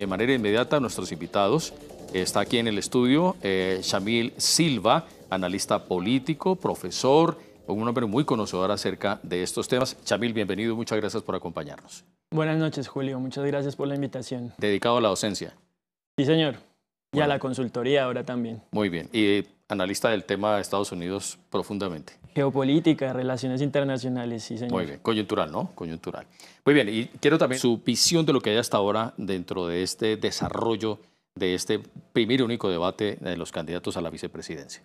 De manera inmediata, nuestros invitados. Está aquí en el estudio Shamil eh, Silva, analista político, profesor, un hombre muy conocedor acerca de estos temas. Shamil, bienvenido, muchas gracias por acompañarnos. Buenas noches, Julio. Muchas gracias por la invitación. Dedicado a la docencia. Sí, señor. Y a la consultoría ahora también. Muy bien. Y eh, analista del tema de Estados Unidos profundamente. Geopolítica, relaciones internacionales, sí, señor. Muy bien, coyuntural, ¿no? Coyuntural. Muy bien, y quiero también su visión de lo que hay hasta ahora dentro de este desarrollo de este primer y único debate de los candidatos a la vicepresidencia.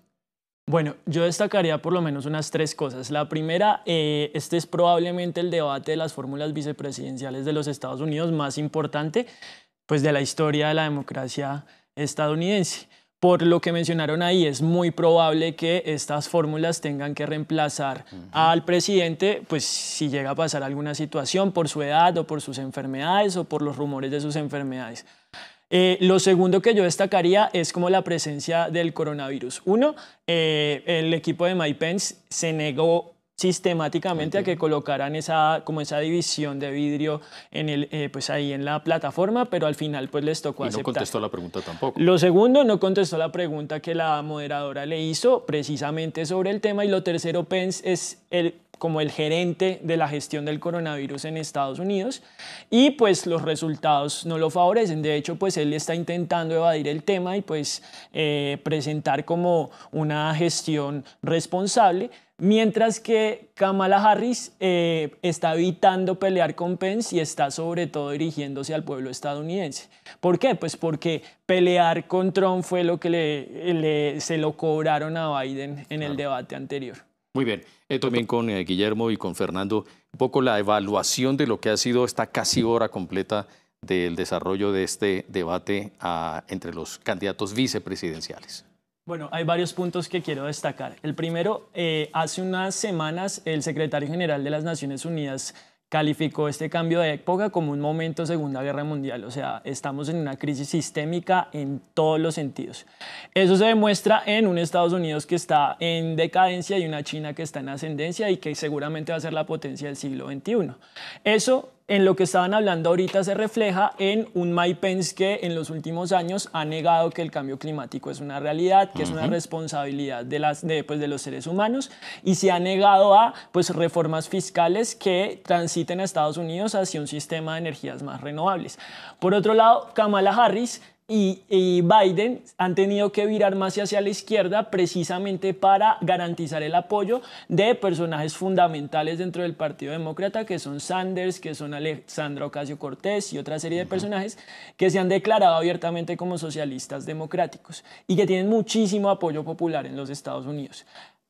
Bueno, yo destacaría por lo menos unas tres cosas. La primera, eh, este es probablemente el debate de las fórmulas vicepresidenciales de los Estados Unidos más importante, pues de la historia de la democracia estadounidense. Por lo que mencionaron ahí, es muy probable que estas fórmulas tengan que reemplazar al presidente, pues si llega a pasar alguna situación por su edad o por sus enfermedades o por los rumores de sus enfermedades. Eh, lo segundo que yo destacaría es como la presencia del coronavirus. Uno, eh, el equipo de MyPens se negó sistemáticamente a que colocaran esa, como esa división de vidrio en el, eh, pues ahí en la plataforma, pero al final pues les tocó y no contestó la pregunta tampoco. Lo segundo, no contestó la pregunta que la moderadora le hizo precisamente sobre el tema y lo tercero, Pence, es el como el gerente de la gestión del coronavirus en Estados Unidos y pues los resultados no lo favorecen. De hecho, pues él está intentando evadir el tema y pues eh, presentar como una gestión responsable, mientras que Kamala Harris eh, está evitando pelear con Pence y está sobre todo dirigiéndose al pueblo estadounidense. ¿Por qué? Pues porque pelear con Trump fue lo que se lo cobraron a Biden en el debate anterior. Muy bien. Eh, también con eh, Guillermo y con Fernando, un poco la evaluación de lo que ha sido esta casi hora completa del desarrollo de este debate ah, entre los candidatos vicepresidenciales. Bueno, hay varios puntos que quiero destacar. El primero, eh, hace unas semanas el secretario general de las Naciones Unidas calificó este cambio de época como un momento Segunda Guerra Mundial, o sea, estamos en una crisis sistémica en todos los sentidos. Eso se demuestra en un Estados Unidos que está en decadencia y una China que está en ascendencia y que seguramente va a ser la potencia del siglo XXI. Eso en lo que estaban hablando ahorita se refleja en un Pence que en los últimos años ha negado que el cambio climático es una realidad, que es una responsabilidad de, las, pues, de los seres humanos y se ha negado a pues, reformas fiscales que transiten a Estados Unidos hacia un sistema de energías más renovables. Por otro lado, Kamala Harris y, Biden han tenido que virar más hacia la izquierda precisamente para garantizar el apoyo de personajes fundamentales dentro del Partido Demócrata, que son Sanders, que son Alexandra Ocasio Cortés y otra serie de personajes que se han declarado abiertamente como socialistas democráticos y que tienen muchísimo apoyo popular en los Estados Unidos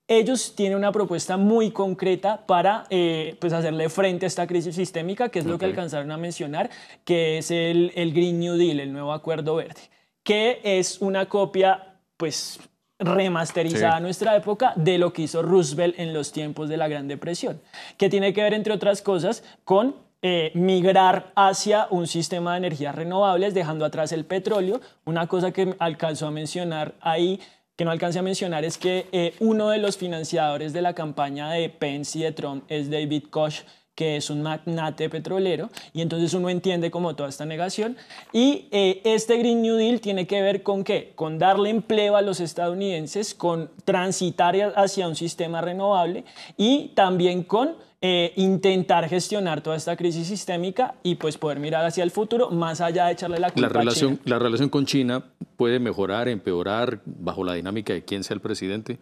ellos tienen una propuesta muy concreta para eh, pues hacerle frente a esta crisis sistémica, que es lo que alcanzaron a mencionar, que es el, Green New Deal, el nuevo acuerdo verde, que es una copia pues remasterizada a nuestra época de lo que hizo Roosevelt en los tiempos de la Gran Depresión, que tiene que ver, entre otras cosas, con eh, migrar hacia un sistema de energías renovables, dejando atrás el petróleo, una cosa que alcanzó a mencionar ahí que no alcance a mencionar es que eh, uno de los financiadores de la campaña de Pence y de Trump es David Koch, que es un magnate petrolero, y entonces uno entiende como toda esta negación. Y eh, este Green New Deal tiene que ver con qué? Con darle empleo a los estadounidenses, con transitar e-, hacia un sistema renovable y también con eh, intentar gestionar toda esta crisis sistémica y pues poder mirar hacia el futuro, más allá de echarle la culpa la relación, La relación con China puede mejorar, empeorar, bajo la dinámica de quién sea el presidente.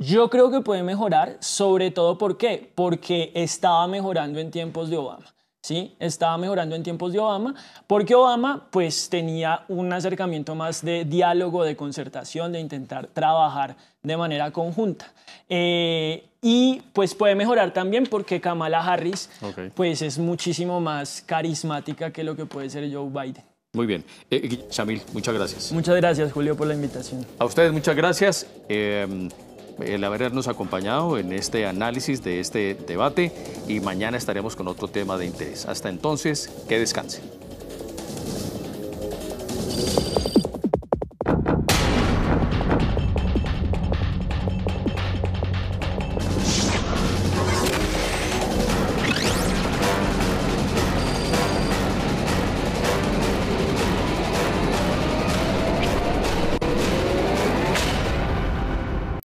Yo creo que puede mejorar, sobre todo ¿por porque estaba mejorando en tiempos de Obama. ¿sí? Estaba mejorando en tiempos de Obama, porque Obama pues tenía un acercamiento más de diálogo, de concertación, de intentar trabajar de manera conjunta. Eh, y pues puede mejorar también porque Kamala Harris pues es muchísimo más carismática que lo que puede ser Joe Biden. Muy bien. Eh, eh, muchas gracias. Muchas gracias, Julio, por la invitación. A ustedes, muchas gracias el habernos acompañado en este análisis de este debate y mañana estaremos con otro tema de interés. Hasta entonces, que descansen.